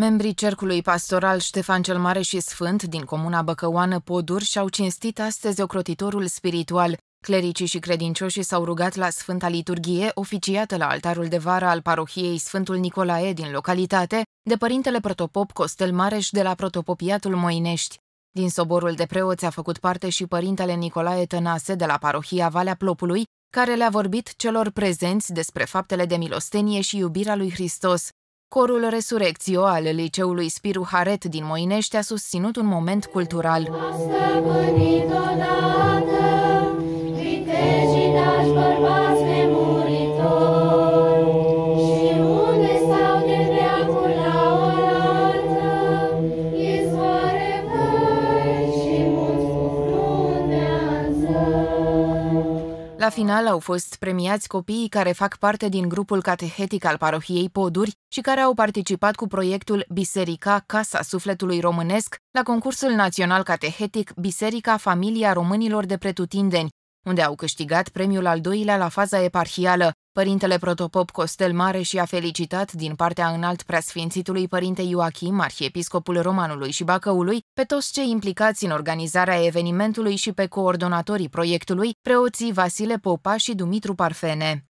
Membrii Cercului Pastoral Ștefan cel Mare și Sfânt din comuna Băcăoană Podur și-au cinstit astăzi ocrotitorul spiritual. Clericii și credincioșii s-au rugat la Sfânta Liturghie, oficiată la altarul de vară al parohiei Sfântul Nicolae din localitate, de părintele protopop Costel Mareș de la protopopiatul Moinești. Din soborul de preoți a făcut parte și părintele Nicolae Tănase de la parohia Valea Plopului, care le-a vorbit celor prezenți despre faptele de milostenie și iubirea lui Hristos. Corul Resurrecțio al Liceului Spiru Haret din Moinești a susținut un moment cultural. La final au fost premiați copiii care fac parte din grupul catehetic al parohiei Poduri și care au participat cu proiectul Biserica Casa Sufletului Românesc la concursul național catehetic Biserica Familia Românilor de Pretutindeni, unde au câștigat premiul al doilea la faza eparhială. Părintele Protopop Costel Mare și-a felicitat din partea înalt preasfințitului Părinte Ioachim, arhiepiscopul Romanului și Bacăului, pe toți cei implicați în organizarea evenimentului și pe coordonatorii proiectului, preoții Vasile Popa și Dumitru Parfene.